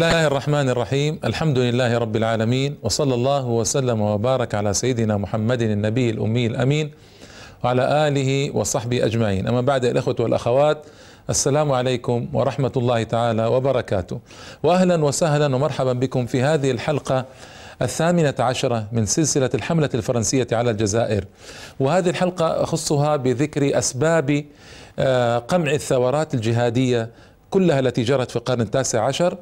بسم الله الرحمن الرحيم الحمد لله رب العالمين وصلى الله وسلم وبارك على سيدنا محمد النبي الأمي الأمين وعلى آله وصحبه أجمعين أما بعد الأخوة والأخوات السلام عليكم ورحمة الله تعالى وبركاته وأهلا وسهلا ومرحبا بكم في هذه الحلقة الثامنة عشرة من سلسلة الحملة الفرنسية على الجزائر وهذه الحلقة أخصها بذكر أسباب آه، قمع الثورات الجهادية كلها التي جرت في القرن التاسع عشر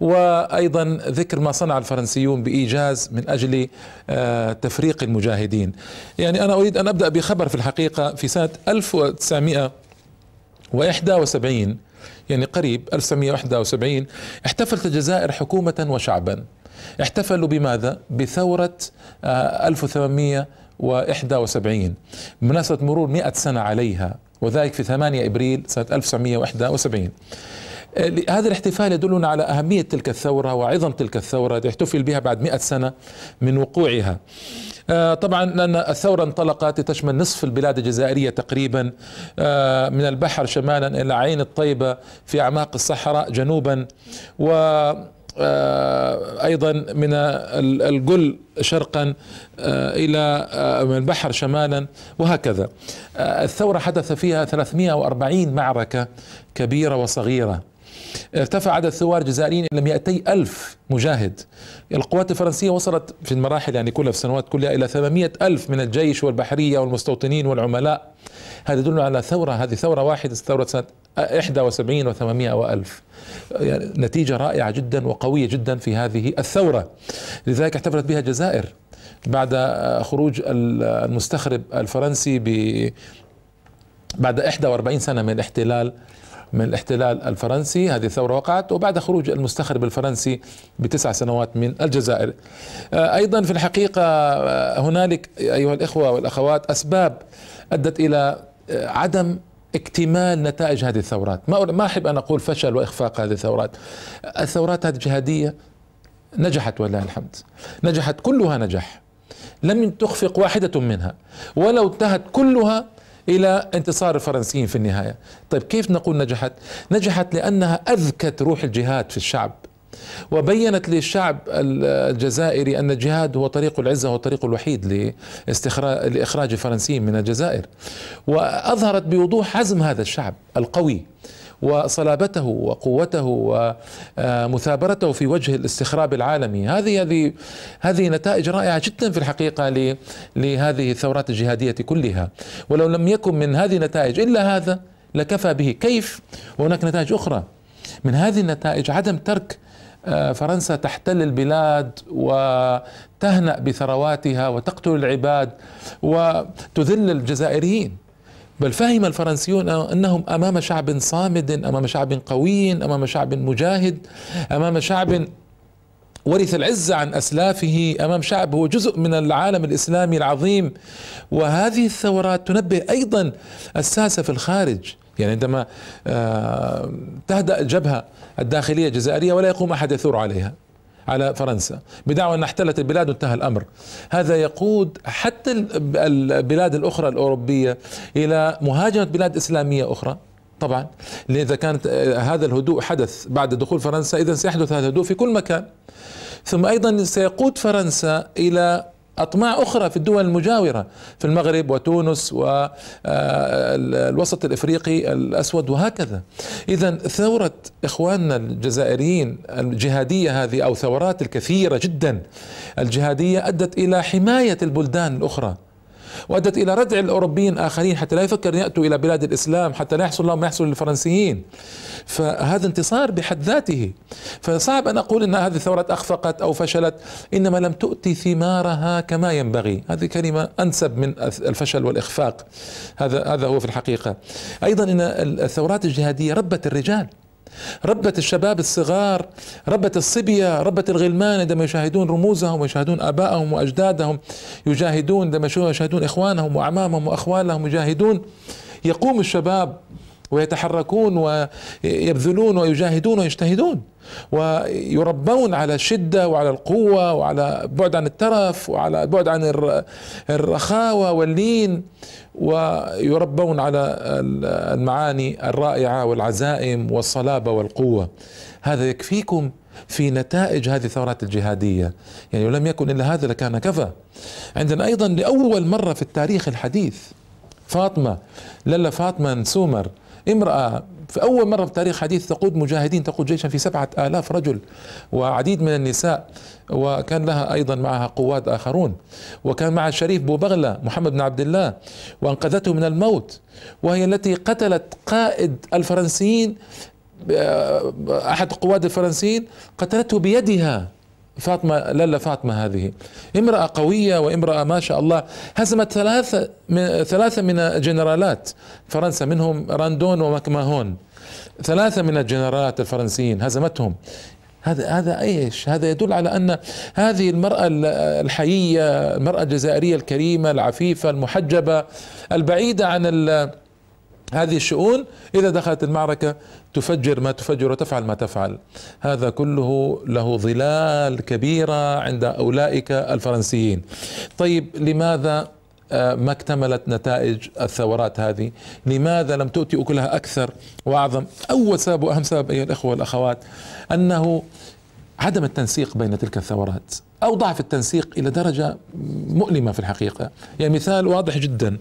وايضا ذكر ما صنع الفرنسيون بايجاز من اجل آه، تفريق المجاهدين. يعني انا اريد ان ابدا بخبر في الحقيقه في سنه 1971 يعني قريب 1971 احتفلت الجزائر حكومه وشعبا. احتفلوا بماذا؟ بثوره 1871 آه، بمناسبه مرور 100 سنه عليها وذلك في 8 ابريل سنه 1971. آه، هذا الاحتفال يدلنا على أهمية تلك الثورة وعظم تلك الثورة التي احتفل بها بعد مئة سنة من وقوعها آه، طبعا لأن الثورة انطلقت تشمل نصف البلاد الجزائرية تقريبا آه، من البحر شمالا إلى عين الطيبة في أعماق الصحراء جنوبا و ايضا من الجل شرقا الى من البحر شمالا وهكذا الثوره حدث فيها 340 معركه كبيره وصغيره ارتفع عدد ثوار الجزائريين إلى 200 ألف مجاهد القوات الفرنسية وصلت في المراحل يعني كلها في السنوات كلها إلى 800 ألف من الجيش والبحرية والمستوطنين والعملاء هذا يدل على ثورة هذه ثورة واحدة ثورة سنة 71 و800 وألف يعني نتيجة رائعة جدا وقوية جدا في هذه الثورة لذلك احتفلت بها الجزائر بعد خروج المستخرب الفرنسي ب بعد 41 سنة من الاحتلال من الاحتلال الفرنسي هذه الثورة وقعت وبعد خروج المستخرب الفرنسي بتسع سنوات من الجزائر آه، أيضا في الحقيقة آه، هنالك أيها الإخوة والأخوات أسباب أدت إلى آه، عدم اكتمال نتائج هذه الثورات ما احب ان اقول فشل واخفاق هذه الثورات الثورات هذه الجهاديه نجحت ولله الحمد نجحت كلها نجاح لم تخفق واحده منها ولو انتهت كلها إلى انتصار الفرنسيين في النهاية طيب كيف نقول نجحت؟ نجحت لأنها أذكت روح الجهاد في الشعب وبينت للشعب الجزائري أن الجهاد هو طريق العزة هو الطريق الوحيد لإخراج الفرنسيين من الجزائر وأظهرت بوضوح عزم هذا الشعب القوي وصلابته وقوته ومثابرته في وجه الاستخراب العالمي هذه هذه هذه نتائج رائعه جدا في الحقيقه لهذه الثورات الجهاديه كلها ولو لم يكن من هذه النتائج الا هذا لكفى به كيف وهناك نتائج اخرى من هذه النتائج عدم ترك آه، فرنسا تحتل البلاد وتهنأ بثرواتها وتقتل العباد وتذل الجزائريين بل فهم الفرنسيون انهم امام شعب صامد امام شعب قوي امام شعب مجاهد امام شعب ورث العزة عن أسلافه أمام شعب هو جزء من العالم الإسلامي العظيم وهذه الثورات تنبه أيضا الساسة في الخارج يعني عندما آه، تهدأ الجبهة الداخلية الجزائرية ولا يقوم أحد يثور عليها على فرنسا بدعوى أن احتلت البلاد وانتهى الأمر هذا يقود حتى البلاد الأخرى الأوروبية إلى مهاجمة بلاد إسلامية أخرى طبعا إذا كانت آه، هذا الهدوء حدث بعد دخول فرنسا إذا سيحدث هذا الهدوء في كل مكان ثم أيضا سيقود فرنسا إلى أطماع أخرى في الدول المجاورة في المغرب وتونس والوسط آه، الإفريقي الأسود وهكذا إذا ثورة إخواننا الجزائريين الجهادية هذه أو ثورات الكثيرة جدا الجهادية أدت إلى حماية البلدان الأخرى وأدت إلى ردع الأوروبيين الاخرين حتى لا يفكر يأتوا إلى بلاد الإسلام حتى لا يحصل لهم ما يحصل للفرنسيين فهذا انتصار بحد ذاته فصعب أن أقول أن هذه الثورة أخفقت أو فشلت إنما لم تؤتي ثمارها كما ينبغي هذه كلمة أنسب من الفشل والإخفاق هذا هذا هو في الحقيقة أيضا أن الثورات الجهادية ربت الرجال ربت الشباب الصغار ربت الصبية ربت الغلمان عندما يشاهدون رموزهم ويشاهدون أبائهم وأجدادهم يجاهدون عندما يشاهدون إخوانهم وأعمامهم وأخوالهم يجاهدون يقوم الشباب ويتحركون ويبذلون ويجاهدون ويجتهدون ويربون على الشدة وعلى القوة وعلى بعد عن الترف وعلى بعد عن الرخاوة واللين ويربون على المعاني الرائعة والعزائم والصلابة والقوة هذا يكفيكم في نتائج هذه الثورات الجهادية يعني لو لم يكن إلا هذا لكان كفى عندنا أيضا لأول مرة في التاريخ الحديث فاطمة للا فاطمة سومر امرأة في أول مرة في تاريخ حديث تقود مجاهدين تقود جيشا في سبعة آلاف رجل وعديد من النساء وكان لها أيضا معها قواد آخرون وكان معها الشريف بوبغلة محمد بن عبد الله وأنقذته من الموت وهي التي قتلت قائد الفرنسيين آه، أحد قواد الفرنسيين قتلته بيدها فاطمة للا فاطمة هذه امرأة قوية وامرأة ما شاء الله هزمت ثلاثة من ثلاثة من جنرالات فرنسا منهم راندون وماكماهون ثلاثة من الجنرالات الفرنسيين هزمتهم هذا هذا ايش؟ هذا يدل على ان هذه المراه الحييه، المراه الجزائريه الكريمه العفيفه المحجبه البعيده عن هذه الشؤون إذا دخلت المعركة تفجر ما تفجر وتفعل ما تفعل هذا كله له ظلال كبيرة عند أولئك الفرنسيين طيب لماذا آه، ما اكتملت نتائج الثورات هذه لماذا لم تؤتي أكلها أكثر وأعظم أول سبب وأهم سبب أيها الأخوة والأخوات أنه عدم التنسيق بين تلك الثورات أو ضعف التنسيق إلى درجة مؤلمة في الحقيقة يعني مثال واضح جدا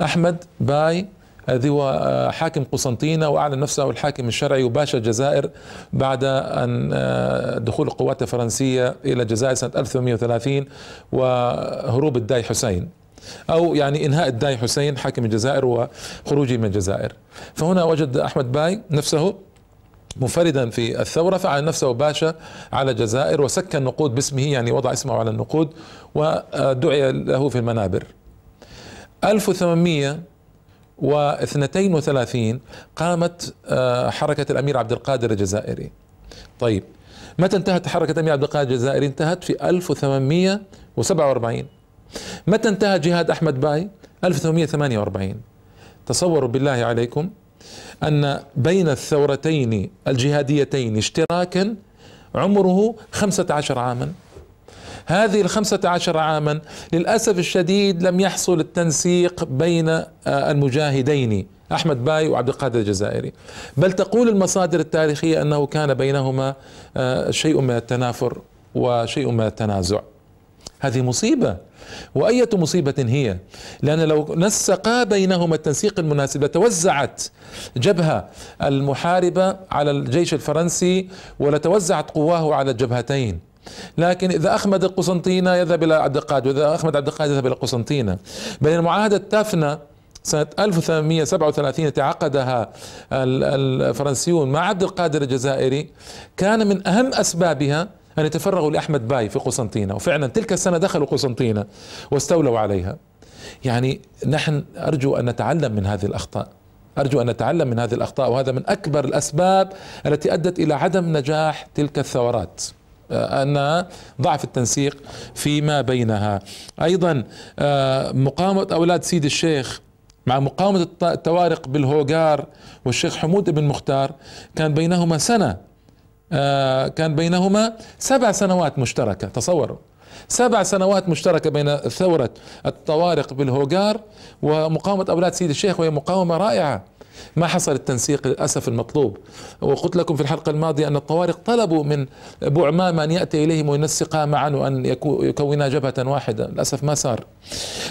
أحمد باي الذي هو آه، حاكم قسنطينة وأعلن نفسه الحاكم الشرعي وباشا الجزائر بعد أن آه، دخول القوات الفرنسية إلى الجزائر سنة 1830 وهروب الداي حسين أو يعني إنهاء الداي حسين حاكم الجزائر وخروجه من الجزائر فهنا وجد أحمد باي نفسه منفردا في الثورة فعل نفسه باشا على الجزائر وسك النقود باسمه يعني وضع اسمه على النقود ودعي له في المنابر 1800 و32 قامت آه، حركة الأمير عبد القادر الجزائري طيب متى انتهت حركة الأمير عبد القادر الجزائري انتهت في 1847 متى انتهى جهاد أحمد باي 1848 تصوروا بالله عليكم أن بين الثورتين الجهاديتين اشتراكا عمره 15 عاما هذه الخمسة عشر عاما للأسف الشديد لم يحصل التنسيق بين آه، المجاهدين أحمد باي وعبد القادر الجزائري بل تقول المصادر التاريخية أنه كان بينهما آه، شيء من التنافر وشيء من التنازع هذه مصيبة وأية مصيبة هي لأن لو نسقا بينهما التنسيق المناسب لتوزعت جبهة المحاربة على الجيش الفرنسي ولتوزعت قواه على الجبهتين لكن إذا أخمد القسنطينة يذهب إلى عبد القادر وإذا أخمد القادر يذهب إلى القسنطينة بين المعاهدة تفنا سنة 1837 التي عقدها الفرنسيون مع عبد القادر الجزائري كان من أهم أسبابها أن يتفرغوا لأحمد باي في قسنطينة وفعلا تلك السنة دخلوا قسنطينة واستولوا عليها يعني نحن أرجو أن نتعلم من هذه الأخطاء أرجو أن نتعلم من هذه الأخطاء وهذا من أكبر الأسباب التي أدت إلى عدم نجاح تلك الثورات آه، أن ضعف التنسيق فيما بينها أيضا آه، مقاومة أولاد سيد الشيخ مع مقاومة التوارق بالهوغار والشيخ حمود بن مختار كان بينهما سنة آه، كان بينهما سبع سنوات مشتركة تصوروا سبع سنوات مشتركة بين ثورة الطوارق بالهوغار ومقاومة أولاد سيد الشيخ وهي مقاومة رائعة ما حصل التنسيق للأسف المطلوب وقلت لكم في الحلقة الماضية أن الطوارق طلبوا من أبو أن يأتي إليهم وينسقا معا وأن يكونا جبهة واحدة للأسف ما صار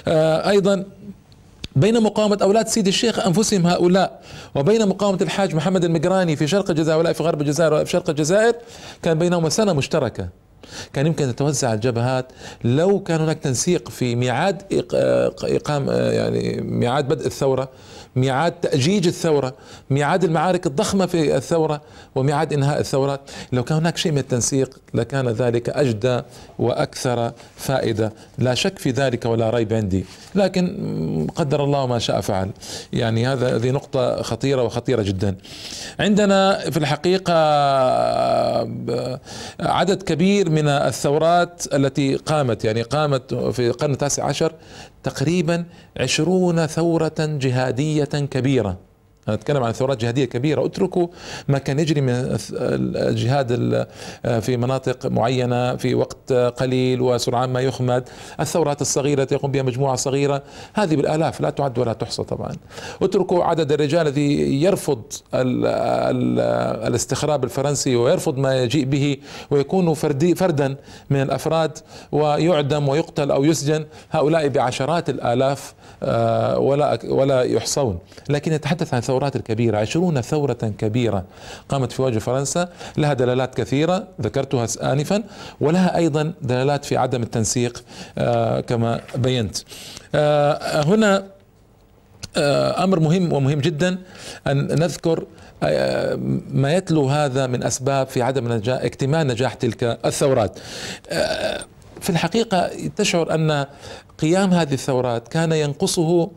آه، أيضا بين مقاومة أولاد سيدي الشيخ أنفسهم هؤلاء وبين مقاومة الحاج محمد المقراني في شرق الجزائر ولا في غرب الجزائر ولا في شرق الجزائر كان بينهما سنة مشتركة كان يمكن أن تتوزع الجبهات لو كان هناك تنسيق في ميعاد آه، إقام آه، يعني ميعاد بدء الثورة ميعاد تأجيج الثورة ميعاد المعارك الضخمة في الثورة وميعاد إنهاء الثورة لو كان هناك شيء من التنسيق لكان ذلك أجدى وأكثر فائدة لا شك في ذلك ولا ريب عندي لكن قدر الله ما شاء فعل يعني هذا هذه نقطة خطيرة وخطيرة جدا عندنا في الحقيقة آه، عدد كبير من الثورات التي قامت يعني قامت في القرن التاسع عشر تقريبا عشرون ثورة جهادية كبيرة نتكلم عن ثورات جهادية كبيرة اتركوا ما كان يجري من الجهاد في مناطق معينة في وقت قليل وسرعان ما يخمد الثورات الصغيرة يقوم بها مجموعة صغيرة هذه بالآلاف لا تعد ولا تحصى طبعا اتركوا عدد الرجال الذي يرفض الـ الـ الاستخراب الفرنسي ويرفض ما يجيء به ويكون فردي فردا من الأفراد ويعدم ويقتل أو يسجن هؤلاء بعشرات الآلاف آه، ولا ولا يحصون لكن يتحدث عن ثورات الثورات الكبيرة عشرون ثورة كبيرة قامت في وجه فرنسا لها دلالات كثيرة ذكرتها آنفا ولها أيضا دلالات في عدم التنسيق آه، كما بينت آه، هنا آه، امر مهم ومهم جدا ان نذكر ما يتلو هذا من اسباب في عدم نجاح اكتمال نجاح تلك الثورات. في الحقيقه تشعر ان قيام هذه الثورات كان ينقصه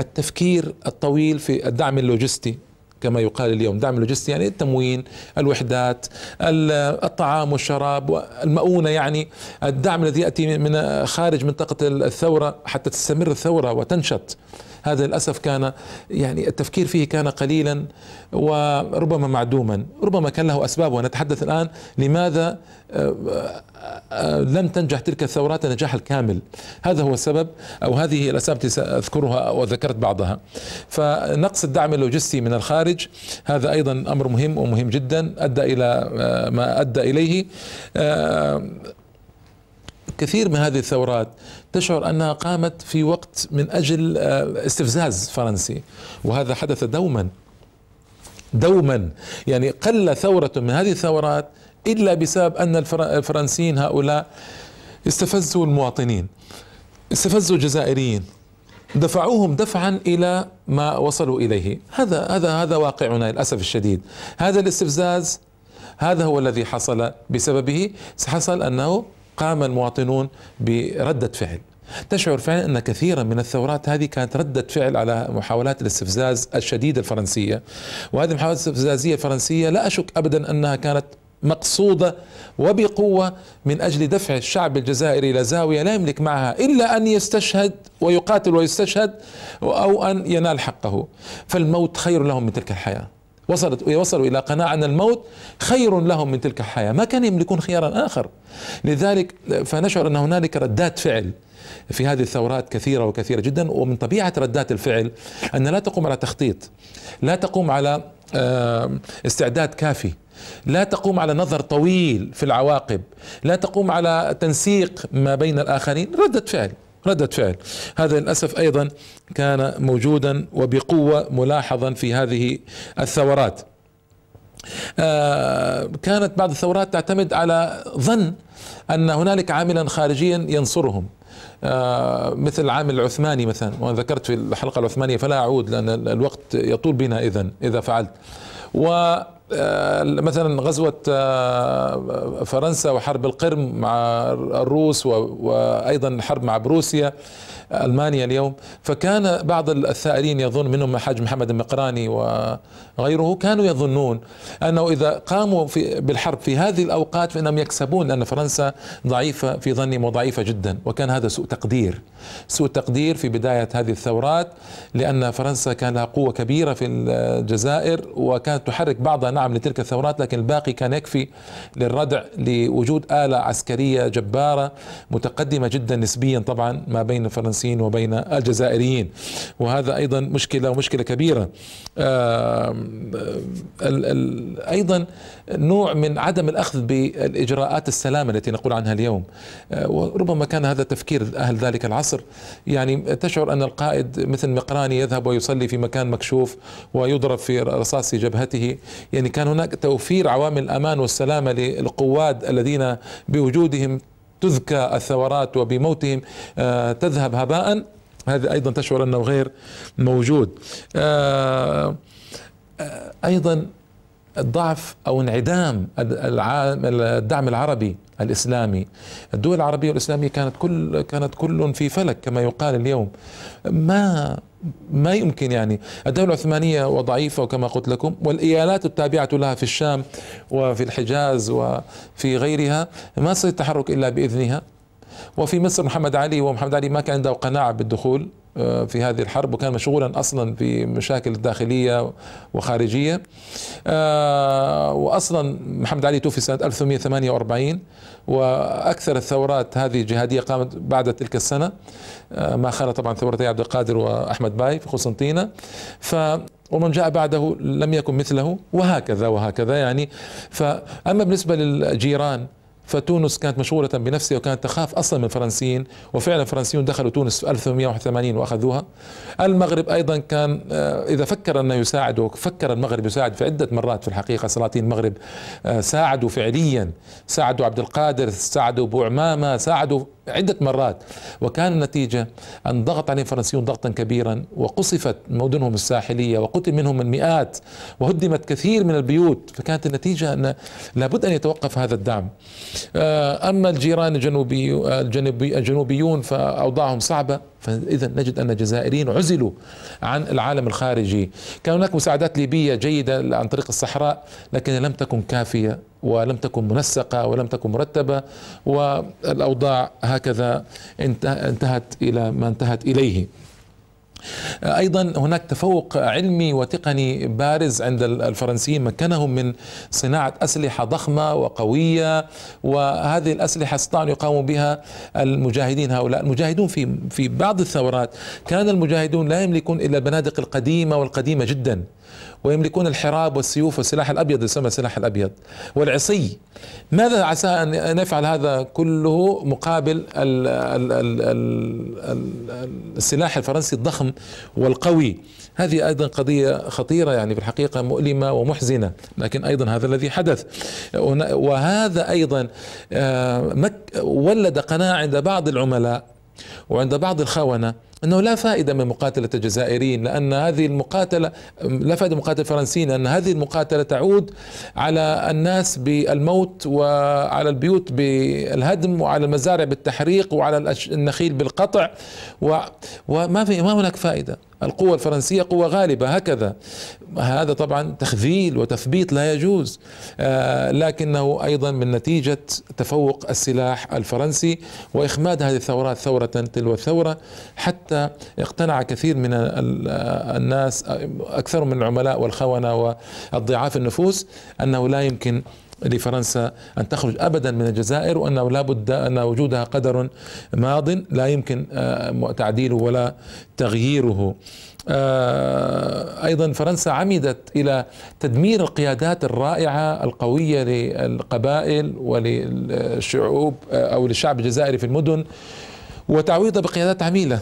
التفكير الطويل في الدعم اللوجستي كما يقال اليوم دعم اللوجستي يعني التموين الوحدات الطعام والشراب والمؤونة يعني الدعم الذي يأتي من خارج منطقة الثورة حتى تستمر الثورة وتنشط هذا للأسف كان يعني التفكير فيه كان قليلا وربما معدوما ربما كان له أسباب ونتحدث الآن لماذا آه، آه، لم تنجح تلك الثورات النجاح الكامل هذا هو السبب أو هذه الأسباب التي سأذكرها وذكرت بعضها فنقص الدعم اللوجستي من الخارج هذا أيضا أمر مهم ومهم جدا أدى إلى آه، ما أدى إليه كثير من هذه الثورات تشعر انها قامت في وقت من اجل آه، استفزاز فرنسي وهذا حدث دوما دوما يعني قل ثوره من هذه الثورات الا بسبب ان الفرنسيين هؤلاء استفزوا المواطنين استفزوا الجزائريين دفعوهم دفعا الى ما وصلوا اليه هذا هذا هذا واقعنا للاسف الشديد هذا الاستفزاز هذا هو الذي حصل بسببه حصل انه قام المواطنون برده فعل تشعر فعلا ان كثيرا من الثورات هذه كانت رده فعل على محاولات الاستفزاز الشديده الفرنسيه وهذه المحاولات الاستفزازيه الفرنسيه لا اشك ابدا انها كانت مقصوده وبقوه من اجل دفع الشعب الجزائري الى زاويه لا يملك معها الا ان يستشهد ويقاتل ويستشهد او ان ينال حقه فالموت خير لهم من تلك الحياه وصلت وصلوا إلى قناعة أن الموت خير لهم من تلك الحياة ما كان يملكون خيارا آخر لذلك فنشعر أن هنالك ردات فعل في هذه الثورات كثيرة وكثيرة جدا ومن طبيعة ردات الفعل أن لا تقوم على تخطيط لا تقوم على آه، استعداد كافي لا تقوم على نظر طويل في العواقب لا تقوم على تنسيق ما بين الآخرين ردة فعل ردة فعل هذا للأسف أيضا كان موجودا وبقوة ملاحظا في هذه الثورات آه، كانت بعض الثورات تعتمد على ظن أن هنالك عاملا خارجيا ينصرهم آه، مثل العامل العثماني مثلا وأنا ذكرت في الحلقة العثمانية فلا أعود لأن الوقت يطول بنا إذا إذا فعلت و آه، مثلا غزوة آه، فرنسا وحرب القرم مع الروس وأيضا الحرب مع بروسيا ألمانيا اليوم فكان بعض الثائرين يظن منهم الحاج محمد المقراني وغيره كانوا يظنون أنه إذا قاموا في بالحرب في هذه الأوقات فإنهم يكسبون لأن فرنسا ضعيفة في ظنهم وضعيفة جدا وكان هذا سوء تقدير سوء تقدير في بداية هذه الثورات لأن فرنسا كان لها قوة كبيرة في الجزائر وكانت تحرك بعضها نعم لتلك الثورات لكن الباقي كان يكفي للردع لوجود آلة عسكرية جبارة متقدمة جدا نسبيا طبعا ما بين فرنسا التونسيين وبين الجزائريين وهذا أيضا مشكلة ومشكلة كبيرة أيضا نوع من عدم الأخذ بالإجراءات السلامة التي نقول عنها اليوم آه، وربما كان هذا تفكير أهل ذلك العصر يعني تشعر أن القائد مثل مقراني يذهب ويصلي في مكان مكشوف ويضرب في رصاص جبهته يعني كان هناك توفير عوامل الأمان والسلامة للقواد الذين بوجودهم تذكى الثورات وبموتهم آه، تذهب هباء هذا أيضا تشعر أنه غير موجود آه، آه، أيضا ضعف او انعدام الدعم العربي الاسلامي الدول العربيه والاسلاميه كانت كل كانت كل في فلك كما يقال اليوم ما ما يمكن يعني الدولة العثمانية وضعيفة وكما قلت لكم والإيالات التابعة لها في الشام وفي الحجاز وفي غيرها ما سيتحرك التحرك إلا بإذنها وفي مصر محمد علي ومحمد علي ما كان عنده قناعة بالدخول آه، في هذه الحرب وكان مشغولا اصلا بمشاكل داخليه وخارجيه آه، واصلا محمد علي توفي سنه 1848 واكثر الثورات هذه الجهاديه قامت بعد تلك السنه آه، ما خلا طبعا ثورتي عبد القادر واحمد باي في قسنطينه ف ومن جاء بعده لم يكن مثله وهكذا وهكذا يعني فاما بالنسبه للجيران فتونس كانت مشغولة بنفسها وكانت تخاف أصلا من الفرنسيين وفعلا الفرنسيون دخلوا تونس في 1881 وأخذوها المغرب أيضا كان آه، إذا فكر أنه يساعد وفكر المغرب يساعد في عدة مرات في الحقيقة سلاطين المغرب آه، ساعدوا فعليا ساعدوا عبد القادر ساعدوا بوعمامة ساعدوا عدة مرات وكان النتيجة أن ضغط عليهم الفرنسيون ضغطا كبيرا وقصفت مدنهم الساحلية وقتل منهم المئات وهدمت كثير من البيوت فكانت النتيجة أن لابد أن يتوقف هذا الدعم آه، أما الجيران الجنوبي الجنوبي الجنوبيون فأوضاعهم صعبة فإذا نجد أن الجزائريين عزلوا عن العالم الخارجي كان هناك مساعدات ليبية جيدة عن طريق الصحراء لكن لم تكن كافية ولم تكن منسقة ولم تكن مرتبة والأوضاع هكذا انتهت إلى ما انتهت إليه ايضا هناك تفوق علمي وتقني بارز عند الفرنسيين مكنهم من صناعه اسلحه ضخمه وقويه وهذه الاسلحه استطاعوا يقاوموا بها المجاهدين هؤلاء المجاهدون في في بعض الثورات كان المجاهدون لا يملكون الا البنادق القديمه والقديمه جدا ويملكون الحراب والسيوف والسلاح الأبيض يسمى السلاح الأبيض والعصي ماذا عسى أن نفعل هذا كله مقابل الـ الـ الـ الـ السلاح الفرنسي الضخم والقوي هذه أيضا قضية خطيرة يعني في الحقيقة مؤلمة ومحزنة لكن أيضا هذا الذي حدث وهذا أيضا آه، ولد قناعة عند بعض العملاء وعند بعض الخونة أنه لا فائدة من مقاتلة الجزائريين لأن هذه المقاتلة لا فائدة مقاتلة الفرنسيين لأن هذه المقاتلة تعود على الناس بالموت وعلى البيوت بالهدم وعلى المزارع بالتحريق وعلى النخيل بالقطع و... وما في ما هناك فائدة القوة الفرنسية قوة غالبة هكذا هذا طبعا تخذيل وتثبيط لا يجوز آه، لكنه أيضا من نتيجة تفوق السلاح الفرنسي وإخماد هذه الثورات ثورة تلو الثورة حتى اقتنع كثير من آه، الناس أكثر من العملاء والخونة والضعاف النفوس أنه لا يمكن لفرنسا أن تخرج أبدا من الجزائر وأنه لا بد أن وجودها قدر ماض لا يمكن آه، تعديله ولا تغييره آه، ايضا فرنسا عمدت الى تدمير القيادات الرائعه القويه للقبائل وللشعوب آه، او للشعب الجزائري في المدن وتعويضها بقيادات عميله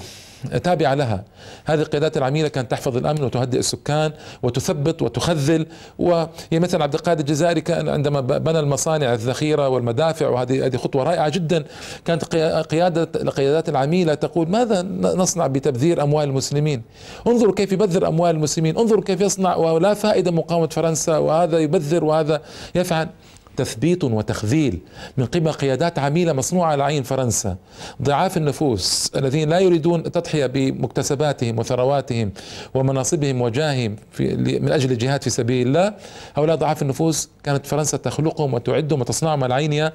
تابعة لها هذه القيادات العميلة كانت تحفظ الأمن وتهدئ السكان وتثبط وتخذل وهي عبد القادر الجزائري كان عندما بنى المصانع الذخيرة والمدافع وهذه هذه خطوة رائعة جدا كانت قيادة القيادات العميلة تقول ماذا نصنع بتبذير أموال المسلمين انظروا كيف يبذر أموال المسلمين انظروا كيف يصنع ولا فائدة مقاومة فرنسا وهذا يبذر وهذا يفعل تثبيط وتخذيل من قبل قيادات عميلة مصنوعة على عين فرنسا ضعاف النفوس الذين لا يريدون التضحية بمكتسباتهم وثرواتهم ومناصبهم وجاههم في من أجل الجهاد في سبيل الله هؤلاء ضعاف النفوس كانت فرنسا تخلقهم وتعدهم وتصنعهم على عينها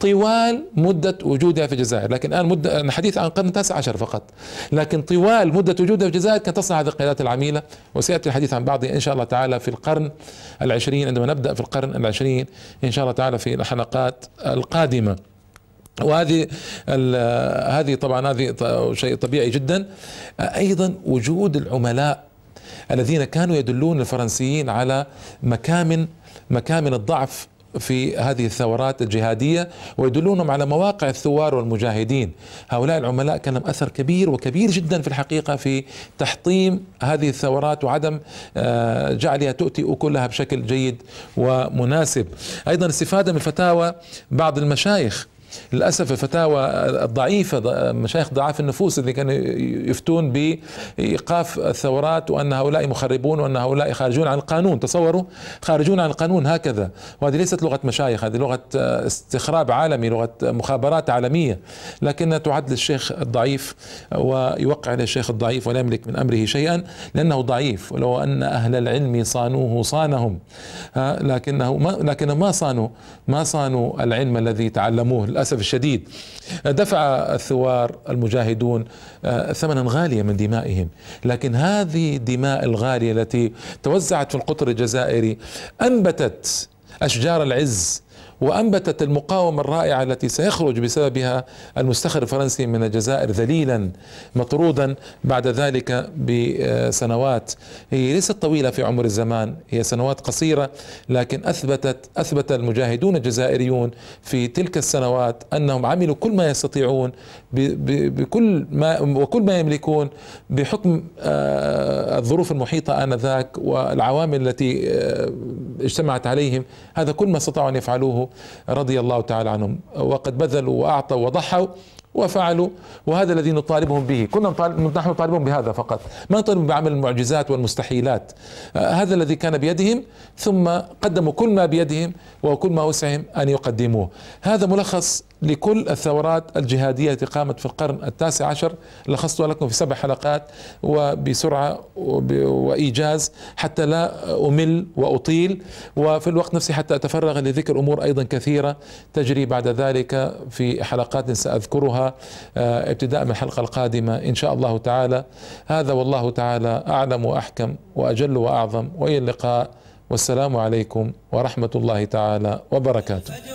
طوال مدة وجودها في الجزائر لكن الآن مدة الحديث عن القرن التاسع عشر فقط لكن طوال مدة وجودها في الجزائر كانت تصنع هذه القيادات العميلة وسيأتي الحديث عن بعضها إن شاء الله تعالى في القرن العشرين عندما نبدأ في القرن العشرين إن شاء الله تعالى في الحلقات القادمه وهذه هذه طبعا هذه شيء طبيعي جدا ايضا وجود العملاء الذين كانوا يدلون الفرنسيين على مكامن مكامن الضعف في هذه الثورات الجهادية ويدلونهم على مواقع الثوار والمجاهدين هؤلاء العملاء كان لهم أثر كبير وكبير جدا في الحقيقة في تحطيم هذه الثورات وعدم آه، جعلها تؤتي أكلها بشكل جيد ومناسب أيضا استفادة من فتاوى بعض المشايخ للاسف الفتاوى الضعيفه مشايخ ضعاف النفوس اللي كانوا يفتون بايقاف الثورات وان هؤلاء مخربون وان هؤلاء خارجون عن القانون تصوروا خارجون عن القانون هكذا وهذه ليست لغه مشايخ هذه لغه استخراب عالمي لغه مخابرات عالميه لكنها تعد للشيخ الضعيف ويوقع على الشيخ الضعيف ولا يملك من امره شيئا لانه ضعيف ولو ان اهل العلم صانوه صانهم لكنه ما لكن ما صانوا ما صانوا العلم الذي تعلموه للاسف للاسف الشديد دفع الثوار المجاهدون آه، ثمنا غاليا من دمائهم لكن هذه الدماء الغالية التي توزعت في القطر الجزائري أنبتت أشجار العز وأنبتت المقاومة الرائعة التي سيخرج بسببها المستخرج الفرنسي من الجزائر ذليلا مطرودا بعد ذلك بسنوات هي ليست طويلة في عمر الزمان هي سنوات قصيرة لكن أثبتت أثبت المجاهدون الجزائريون في تلك السنوات أنهم عملوا كل ما يستطيعون بكل ما وكل ما يملكون بحكم آه، الظروف المحيطة آنذاك والعوامل التي آه، اجتمعت عليهم هذا كل ما استطاعوا أن يفعلوه رضي الله تعالى عنهم وقد بذلوا وأعطوا وضحوا وفعلوا وهذا الذي نطالبهم به كنا نطالب نحن نطالبهم بهذا فقط ما نطالبهم بعمل المعجزات والمستحيلات آه، هذا الذي كان بيدهم ثم قدموا كل ما بيدهم وكل ما وسعهم أن يقدموه هذا ملخص لكل الثورات الجهادية التي قامت في القرن التاسع عشر لخصتها لكم في سبع حلقات وبسرعة وإيجاز حتى لا أمل وأطيل وفي الوقت نفسه حتى أتفرغ لذكر أمور أيضا كثيرة تجري بعد ذلك في حلقات سأذكرها آه، ابتداء من الحلقة القادمة إن شاء الله تعالى هذا والله تعالى أعلم وأحكم وأجل وأعظم وإلى اللقاء والسلام عليكم ورحمة الله تعالى وبركاته